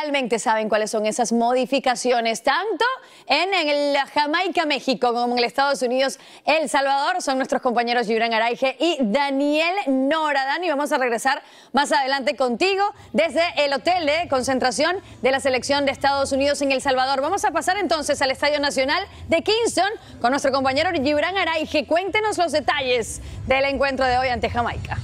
realmente saben cuáles son esas modificaciones, tanto en, la Jamaica, México, como en el Estados Unidos, El Salvador. Son nuestros compañeros Gibran Araige y Daniel Nora. Dani, vamos a regresar más adelante contigo desde el hotel de concentración de la selección de Estados Unidos en El Salvador. Vamos a pasar entonces al Estadio Nacional de Kingston con nuestro compañero Gibran Araige. Cuéntenos los detalles del encuentro de hoy ante Jamaica.